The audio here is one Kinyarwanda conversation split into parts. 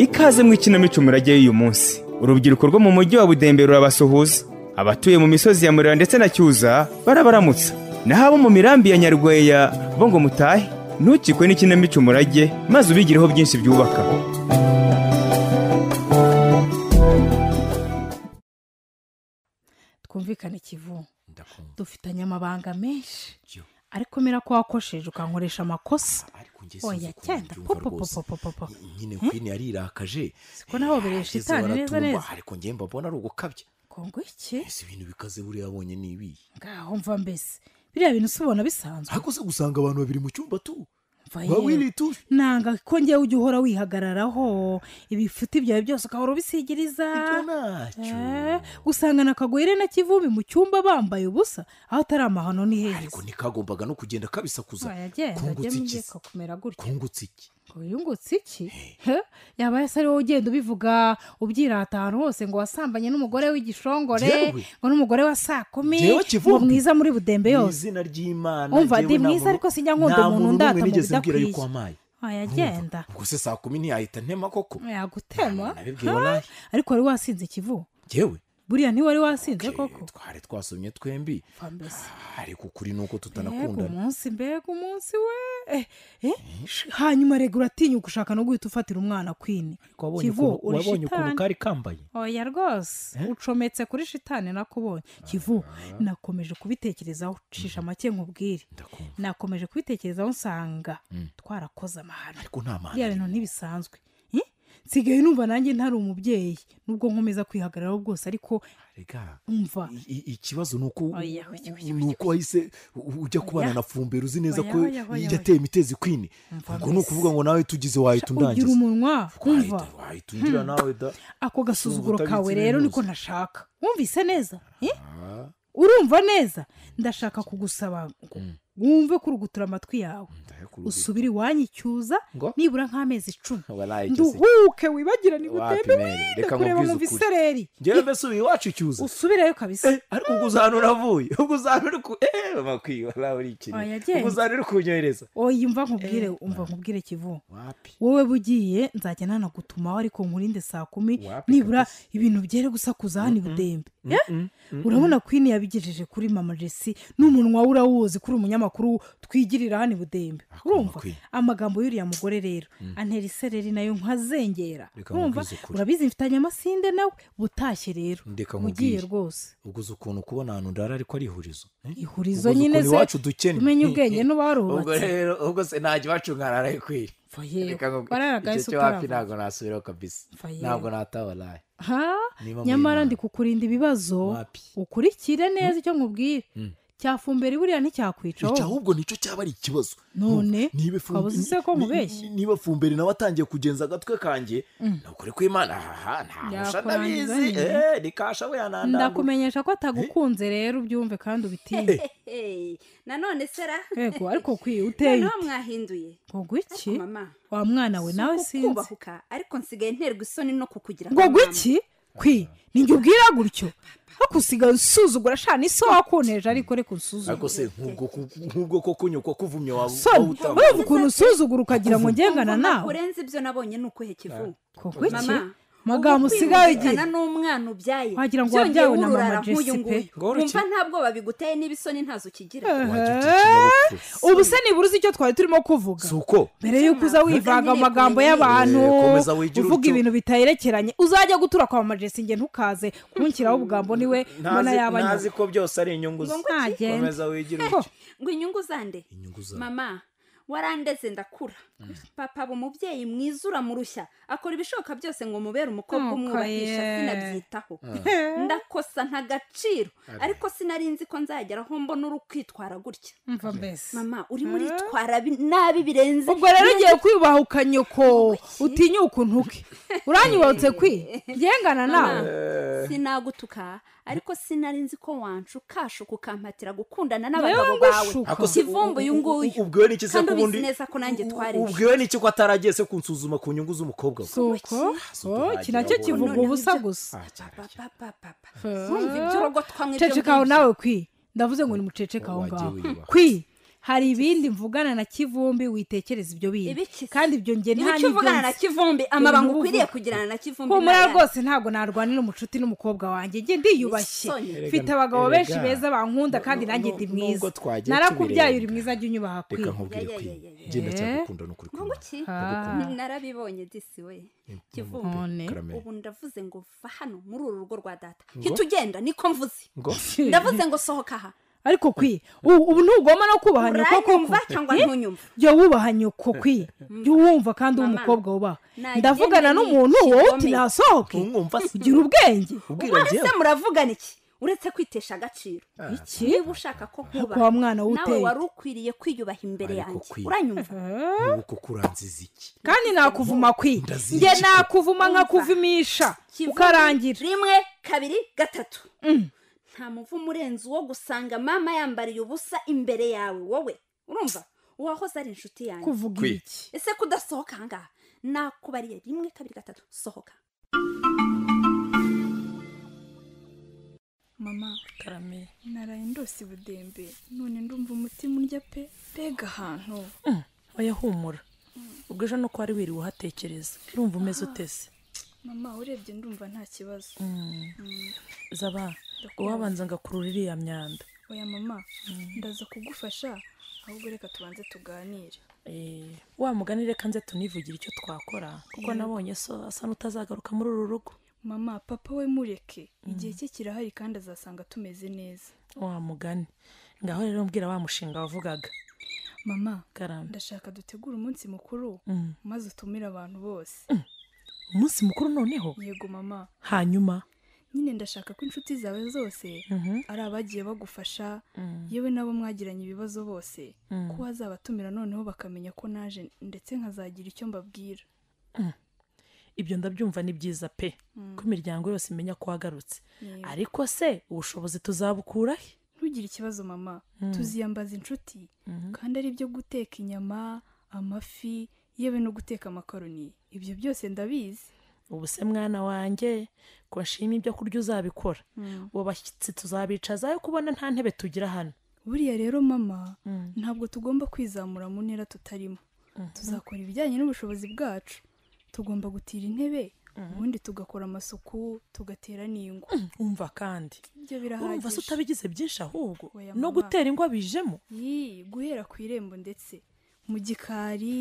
ikaze mu ikinamico murajyayo uyu munsi urubyiruko rwo mu mujyi wa budembe rurabasuhuza abatuye mu misozi ya murira ndetse na cyuza barabaramutsa naho abo mu mirambi ya nyarweya bo ngo mutahe ntukikwe n'ikinamico umurage maze ubigireho byinshi byubaka twumvikane ikivu dufitanye amabanga menshi ariko mera ko wakosheje ukankoresha amakosa oya cyenda popopopopopo nyine kwini yarirakaje ko naho biresha itanu neza neza ariko ngewe mbabona ari ugukabya kongo iki ese ibintu bikaze buriya abonye ni ibihe ngaho mva mbese biriya bintu usibona bisanzwe ariko se gusanga abantu babiri mu cyumba tu wowe ntituve ntabwo ko ngewe ujya uhora wihagararaho ibifuti ibyawe byose ukahora ubisigiriza eh, usanga na kagohere na kivumbi mu cyumba bambaye ubusa aho atari amahano ni heza ariko ntikagombaga no kugenda kabisakuza kungutse iki kungutse iki yungutse iki yaba ese ari ugenda ubivuga ubyira atanu hose ngo wasambanye n'umugore w'igishongore ngo n'umugore wa saa kumi ngo mwiza muri budembe yose umva ndi mwiza ariko sinjya nkunda umuntu ndata mu bidakwiye wayagenda ubwo se saa kumi ntiyahita ntema koko yagutema ariko wari wasinze ikivu yewe buriya ntiwari wasinze koko twari twasomye twembi ariko ukuri ni uko tutanakundana umunsi mbega umunsi we eh, eh? hanyuma regura atinyuka ushaka no guhita ufatira umwana kwini kivu uri shitani oya rwose eh? ucometse kuri shitani nakubonye ah. kivu nakomeje kubitekerezaho cisha mm. make nkubwire nakomeje kubitekerezaho nsanga mm. twarakoze amahano ariko nta mahano ibintu ntibisanzwe nsigaye numva nanjye ntari umubyeyi nubwo nkomeza kwihagararaho rwose ariko umva ikibazo ni uko wahise ujya kubana na fumbero uzi neza ko yateye imitezi kwini ubwo ni ukuvuga ngo nawe tugize wahita undangiza ugira umunwa wumva hmm. ako gasuzuguro kawe rero niko ntashaka wumvise neza eh? urumva neza ndashaka kugusaba hmm. wumve ko amatwi yawe usubire iwanyu icyuza nibura nk'amezi icumi nduhuke wibagire niba utembe kureba mu bisereri ngewe mbese ubu iwacu icyuza usubireyo kabisa eh, ariko ubwo uzahana uravuye ubwo uzahana uri ku eee eh, makwiba nawe ikintu ubwo uzahana uri kunyohereza oya nkubwire eh. umva nkubwire kivu wowe bugiye nzajya nanagutumaho ariko nkurinde saa kumi nibura ibintu byere gusa hano ibudembe urabona ko ino yabigejeje kuri mama jesi n'umunwa we urawuzi kuri umunyamakuru n'abanyamakuru twigirira hano budembe urumva amagambo y'uriya mugore rero mm. antera isereri nayo nkazengera urumva urabizi mfitanye amasinde nawe butashye rero ugiye rwose uguze ukuntu kubona ahantu ndara ariko ari ihurizo eh? ihurizo nyine se umenya ubwenge n'uba warubatse ubwo se ntajya iwacu nkarara ikwiye bararagaye sutarama ntabwo nasubiraho kabisi ntabwo natabaraye nyamara ndi kukurinda ibibazo ukurikire neza hmm? icyo nkubwire hmm. cyafumbera buriya nticyakwicaho oh. ahubwo nicyo cyaba ari ikibazo none waba se ko mubeshye niba fumbere nawe atangiye kugenza agatwe kanjye mm. ni ukuri kw'imana aha ntabusha ndabizi rikasha eh, we yanandagura ndakumenyesha ko atagukunze eh? rero ubyumve kandi ubitinye eh. nanone sera yego ariko kwiye uteye noneho mwahinduye ngo iki wa mwana we nawe sinzi ariko nsigaye nterwa isoni no kukugira ngo iki Kwi ninjye ubwira gutyo ariko usigaye usuzugura ashana isi wakoneje ariko reka usuzugure ariko se nk'ubwo ko kunyukwa kuvumye wawe utanga ukuntu usuzugura ukagira ngo ngengana nawe kurenza ibyo nabonye ni ukuhekera mama magambo usigaye igihe n'umwana ubyaye wagira ngo wabyawe na mama jesipe wumva nta bwoba n'ibisoni ntazo ukigira ubu se nibura uzi icyo twari turimo kuvuga mbere y'uko uza wivanga amagambo y'abantu uvuga ibintu bitayerekeranye uzajya gutura kwa mama jesi nge ntukaze kunshyiraho ubwambo niwe mbona yaba ntazi ko byose ari inyungu ze komeza wigire utyo ngo inyungu zande mama warandeze ndakura mm. papa aba umubyeyi mwiza uramurushya akora ibishoboka byose ngo mubere umukobwa umwubahisha sinabyitaho mm. ndakosa nta gaciro ariko sinari nzi ko nzageraho mbona uri kwitwara ah. gutya mama urimo uritwara nabi birenze ubwo rero ugiye kwibaha ukanyoko utinya ukuntuke uranyubatse kwi byengana nawe eh. sinagutuka ariko sinari nzi ko wanshuka ukampatira gukundana n'abagabo bawe kivumbu uyu nguyu kandi ubundi ubwiwe n'icyo ko ataragiye kunsuzuma ku nyungu z'umukobwa we iki oh, oh, nacyo kivuga ubusa gusa ah, cecekaho nawe kwi ndavuze ngo ni mucecekaho ngaho kwi hari ibindi mvugana na kivumbi witekereza ibyo bintu kandi ibyo nge nta n'ibyo uvugana na kivumbi amabanga ukwiriye kugirana na kivumbi humura rwose ntabwo narwanira umucuti n'umukobwa wanjye nge ndiyubashye mfite abagabo benshi beza bankunda kandi nanjye ndi mwiza narakubyaye uri mwiza jya unyubaha kwiye reka nkubwire kwiye ngenda cyangwa ukunda n'ukuri kumva narabibonye disi we kivumbi ubu ndavuze ngo va hano muri uru rugo rwa data hita ugenda niko mvuze ndavuze ngo sohoka aha ariko kwi ubu ntugomba no kubaha nyoko koko jya eh? wubaha nyoko kwiye mm. jya uwumva kandi umukobwa wubaha ndavugana n'umuntu wowe uti nasohoke ugira ubwenge ubwira muravugana iki uretse kwitesha agaciro ah. iki niba ushaka ko kuba nawe wari ukwiriye kwiyubaha imbere yanjye uranyumva nuko kuranziza iki kandi nakuvuma kwiye njye nakuvuma nkakuvumisha ukarangira rimwe kabiri gatatu mm. nta muvumo urenze uwo gusanga mama yambariye ubusa imbere yawe wowe urumva uwahoze ari inshuti yanjye kuvuga iki ese kudasohoka ahangaha nakubariye rimwe kabiri gatatu sohoka mama karame naraye ndose ubudembe none ndumva umutima urya pe mbega ahantu wayahumura mm, ubwo ejo nuko wari wiriwe uhatekereza urumva umeze ah. utese mama urebye ndumva nta kibazo mm. Mm. zaba uwabanza ngakurura iriya myanda oya mama mm. ndaza kugufasha ahubwo reka tubanze tuganire eh, wa mugani reka nze tunivugire icyo twakora kuko nabonye so asa n'utazagaruka muri uru rugo mama papa we mureke igihe cye kirahari kandi azasanga tumeze neza wa mugani ngaho rero mbwira wa mushinga wavugaga mama ndashaka dutegura umunsi mukuru maze utumire abantu bose umunsi mukuru noneho yego mama hanyuma nyine ndashaka ko inshuti zawe zose mhm. ari abagiye bagufasha mm. yewe nabo mwagiranye ibibazo bose mm. ko wazabatumira noneho bakamenya ko naje ndetse nkazagira icyo mbabwira mm. ibyo ndabyumva ni byiza pe ko imiryango yose imenya ko wagarutse ariko se ubushobozi tuzabukura he ntugire ikibazo mama tuziyambaza inshuti mm-hmm. kandi ari byo guteka inyama amafi yewe no guteka amakaroni ibyo byose ndabizi ubu se mwana wanjye ko nshima ibyo kurya uzabikora hmm. ubu abashyitsi tuzabicazayo kubona nta ntebe tugira hano buriya rero mama hmm. ntabwo tugomba kwizamura mu ntera tutarimo hmm. tuzakora ibijyanye n'ubushobozi bwacu tugomba gutira intebe ubundi tugakora amasuku tugatera n'ingo umva kandi ibyo birahagije umva se utabigize byinshi ahubwo no gutera ingo bijemo guhera ku irembo ndetse mu gikari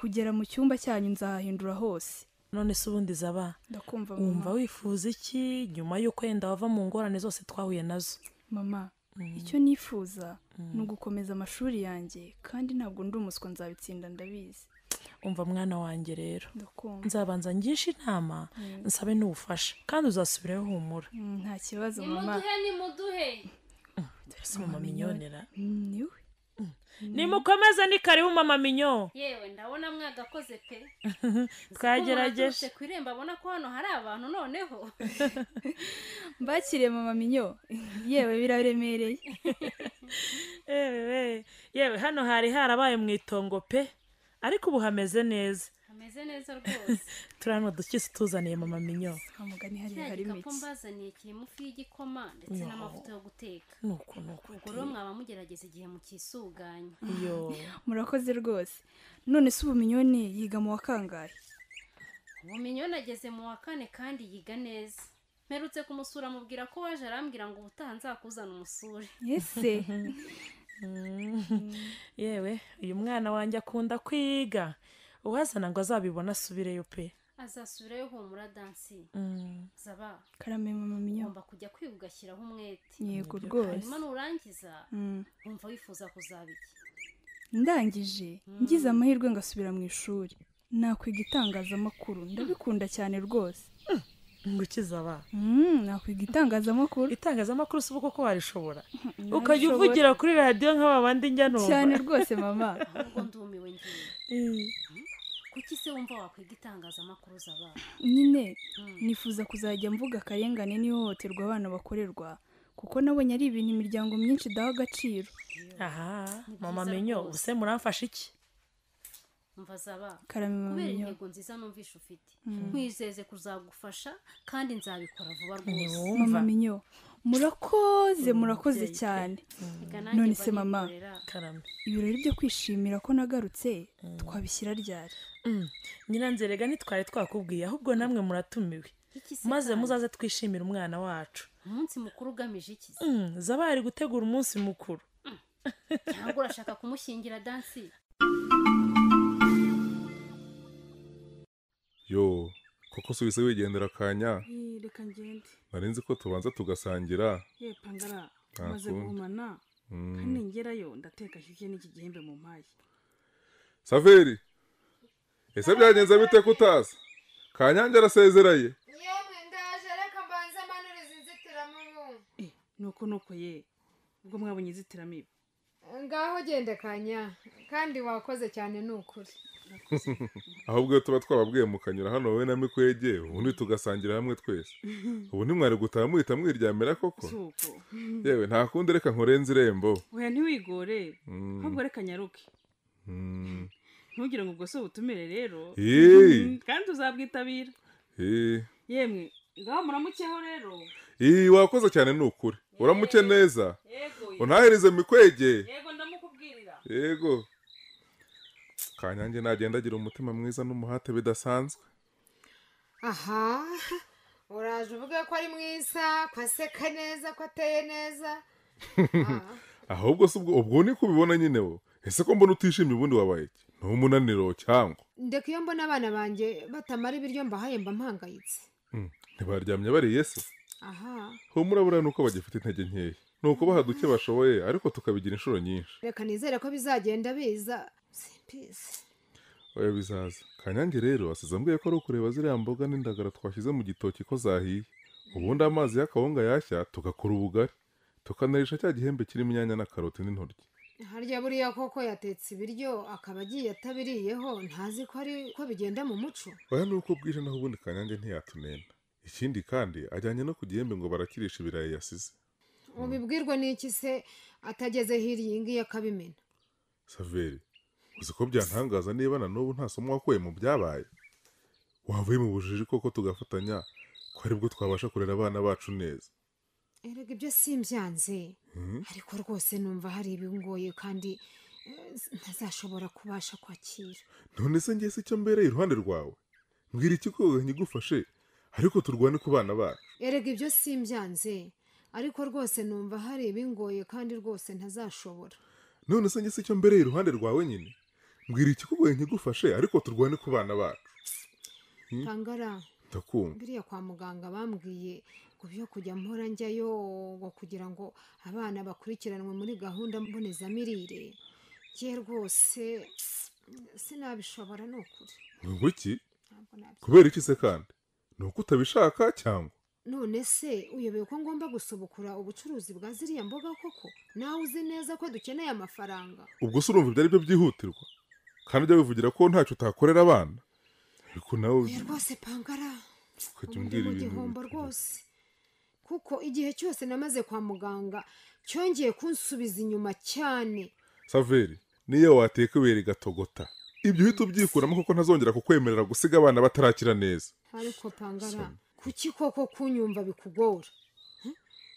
kugera mu cyumba cyanyu nzahindura hose none se ubundi zaba ndakumva wumva wifuza iki nyuma y'uko wenda wava mu ngorane zose twahuye nazo mama mm. icyo nifuza mm. ni ugukomeza amashuri yanjye kandi ntabwo ndi umuswa nzabitsinda ndabizi umva mwana wanjye rero nzabanza ngisha inama mm. nsabe n'ubufasha kandi uzasubirayo humura nta kibazo mama nimuduhe nimuduhe mama minyonera niwe Mm-hmm. nimukomeze ni karibu mama minyo yewe ndabona mwagakoze pe twagerageje ku irembo abona ko hano hari abantu noneho mbakiriye mama minyo yewe biraremereye yewe hano hari harabaye mu itongo pe ariko ubu hameze neza meze neza rwose turabona udukisi tuzaniye mama minyo mugani hariya mbazaniye kirimo ifu y'igikoma ndetse n'amavuta yo guteka nuko nuko ubwo rero mwaba mugerageza igihe mukisuganya murakoze rwose none se ubu yiga mu wa kangahe ubu ageze mu wa kane kandi yiga neza mperutse kumusura amubwira ko waje arambwira ngo ubutaha nzakuzana umusure yese mm. mm. yewe uyu mwana wanjye akunda kwiga uhazana ngo azabibone asubireyo pe azasubirayo humura dansi mm. zaba karame mama minyo ugomba kujya kwiga ugashyiraho umwete yego rwose hanyuma nurangiza mm. wumva wifuza kuzaba ndangije mm. ngize amahirwe ngasubira mu ishuri nakwiga itangazamakuru ndabikunda cyane rwose ngo ukizaba nakwiga itangazamakuru itangazamakuru si uko ko warishobora ukajya uvugira kuri radiyo nk'aba bandi njya numva cyane rwose mama ntabwo ndumiwe ngiye kuki se wumva wakwiga itangazamakuru z'abana nyine hmm. nifuza kuzajya mvuga akarengane n'ihohoterwa abana bakorerwa kuko nabonye ari ibintu imiryango myinshi idaha agaciro aha mama menyo ubuse muramfasha iki kubera intego nziza numvishe ufite hmm. nkwizeze kuzagufasha kandi nzabikora vuba rwose mama menyo murakoze mm, murakoze cyane mm. none se mama ibirori byo kwishimira ko nagarutse mm. twabishyira ryari nyiranzerega ntitwari twakubwiye ahubwo namwe muratumiwe maze muzaze twishimire umwana wacu umunsi mukuru ugamije iki zaba ari gutegura umunsi mukuru cyangwa urashaka kumushyingira dansi yo kuko usubise wigendera akanya eh, reka ngende nari nzi ko tubanza tugasangira yepangara eh, maze guhumana mm. kandi ngerayo ndateka hirya n'iki gihembe mu mpayi saveri ese byagenze bite kutaza kanyange arasezeraye yewe ndaje reka mbanze amanuriza inzitiramubu eh, nuko nuko ye ubwo mwabonye inzitiramibu ngaho gende kanya kandi wakoze cyane ni ukuri ahubwo tuba twababwiye mukanyura hano wowe na mikwege ubundi tugasangira hamwe twese ubu ntimwari gutaha muhita mwiryamira koko yewe nta kundi reka nkurenze irembo weya ntiwigore hmm. ahubwo reka nyaruke hmm. ntugire ngo ubwo ubutumire rero kandi uzabwitabira yemwe ngaho muramukeho rero iyi wakoze cyane ni ukuri uramuke neza unahereze mikwege yego ndamukubwirira yego kanyange nagenda agira umutima mwiza n'umuhate bidasanzwe aha uraje uvuge ko ari mwiza ko aseka neza ko ateye neza ahubwo si ubwo ni ko ubibona nyine wo ese ko mbona utishimye ubundi wabaye iki ni umunaniro cyangwa ndeka iyo mbona abana banjye batamara ibiryo mbahaye mba mpangayitse hmm, ntibaryamye bariye se aha humura buriya ni uko bagifite intege nkeya ni ukubaha duke bashoboye ariko tukabigira inshuro nyinshi reka nizere ko bizagenda biza peace oya bizaza kanyange rero asize ambwiye ko ari ukureba ziriya mboga n'indagara twashyize mu gitoki ko zahiye ubundi amazi y'akawunga yashya tugakora ubugari tukanarisha cya gihembe kirimo inyanya na karoti n'intoryi harya buriya koko yatetse ibiryo akaba agiye atabiriyeho ntazi ko ari ko bigenda mu muco oya nuko bwije naho ubundi kanyange ntiyatunena ikindi kandi ajyanye no ku gihembe ngo barakirisha ibirayi yasize ubibwirwa n'iki se atageze hirya iyi ngiyi akabimena saveri uzi ko byantangaza niba na n'ubu nta somo wakuye mu byabaye wavuye mu bujiji koko tugafatanya ko aribwo twabasha kurera abana bacu neza erega ibyo simbyanze hmm? ariko rwose numva hari ibingoye kandi eh, ntazashobora kubasha kwakira none se ngiye icyo mbere iruhande rwawe mbwira iki ko nkigufashe ariko turwane ku bana bacu erega ibyo simbyanze ariko rwose numva hari ibingoye kandi rwose ntazashobora none se ngiye icyo mbere iruhande rwawe nyine mbwira ikikugoye nkigufashe ariko turwane ku bana bacu tangara hmm? biriya kwa muganga bambwiye ku byo kujya mpora njyayo kugira ngo abana bakurikiranwe muri gahunda mbonezamirire ye rwose sinabishobora ni ukuri ngo kubera iki se kandi ni uko utabishaka cyangwa none se uyobewe ko ngomba gusubukura ubucuruzi bwa ziriya mboga koko nawe uzi neza ko dukeneye amafaranga ubwo se urumva ibyo ari byo byihutirwa kandi ujya wivugira ko ntacyo utakorera abana ariko nawe rwose pangara ukajya umbwira ibintu rwose kuko igihe cyose namaze kwa muganga cyongeye kunsubiza inyuma cyane saveri niyo wateka ibuye rigatogota ibyo uhita ubyikuramo kuko ntazongera kukwemerera gusiga abana batarakira neza ariko pangara kuki koko kunyumva bikugora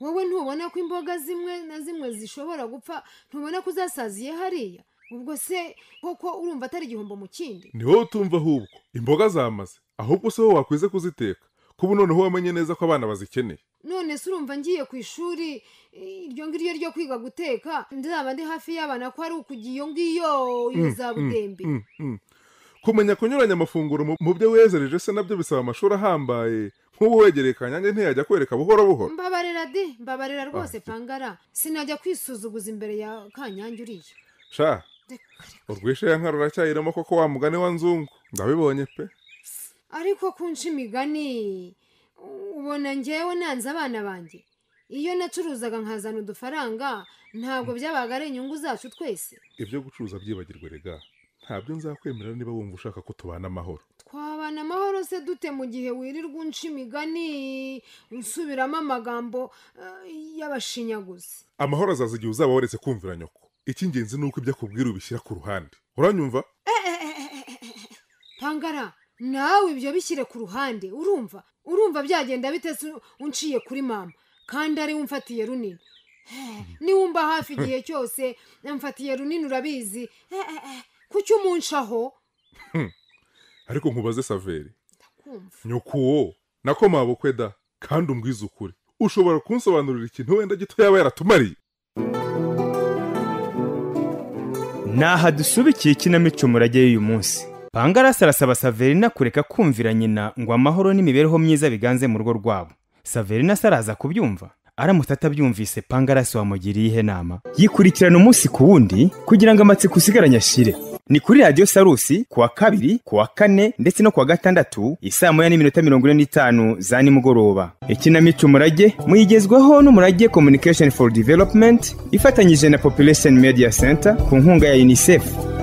wowe ntubona ko imboga zimwe na zimwe zishobora gupfa ntubona ko uzasaziye hariya ubwo se koko urumva atari igihombo mu kindi ni wowe utumva ahubwo imboga zamaze ahubwo se wowe wakwize kuziteka kuba noneho wamenye neza ko abana bazikeneye none se urumva ngiye ku ishuri iryo ngiryo ryo kwiga guteka ndizaba ndi hafi y'abana ko ari ukugira iyo ngiyo y'izabudembe mm, mm, mm, kumenya kunyuranya amafunguro mu byo wezereje se nabyo bisaba amashuri ahambaye nk'ubu wegereye kanyange ntiyajya kwereka buhoro buhoro mbabarira de mbabarira rwose pangara ah, sinajya kwisuzuguza imbere ya kanyange uriya sha urwishe ya nka ruracyayiramo koko wa mugani wa nzungu ndabibonye pe ariko kunsha imigani ubona ngewe nanze abana banjye iyo nacuruzaga nkazana udufaranga ntabwo byabaga ari inyungu zacu twese ibyo gucuruza byibagirwe rega ntabyo nzakwemerera niba wumva ushaka ko tubana amahoro twabana amahoro se dute mu gihe wirirwa unca imigani nsubiramo amagambo eh, y'abashinyaguzi amahoro azaza igihe uzaba waretse kumvira nyoko icy'ingenzi ni uko ibyo akubwira ubishyira ku ruhande uranyumva eh, eh, eh, pangara nawe ibyo bishyire ku ruhande urumva urumva byagenda bitetse unciye kuri mama kandi ari we umfatiye runini niwumva hafi igihe cyose mfatiye runini urabizi kuki umunshaho hmm. ariko nkubaze saveri nyoko nako mabukweda kandi ukuri ushobora kunsobanurira ikintu wenda gito yaba yaratumariye naha dusubikiye ikinamico murage y'uyu munsi pangarasi arasaba saverina kureka kumvira nyina ngo amahoro n'imibereho myiza biganze mu rugo rwabo saverina se kubyumva aramutse atabyumvise pangarasi wamugiriye iyihe nama yikurikirana umunsi ku wundi kugira ngo amatsiko usigaranye ashire ni kuri radiyo sarusi kuwa kabiri kuwa kane ndetse no kuwa gatandatu isaa moya n'iminota mirongo ine n'itanu za nimugoroba ikinamico umurage muyigezweho n'umurage communication for development ifatanyije na population media center ku nkunga ya unicef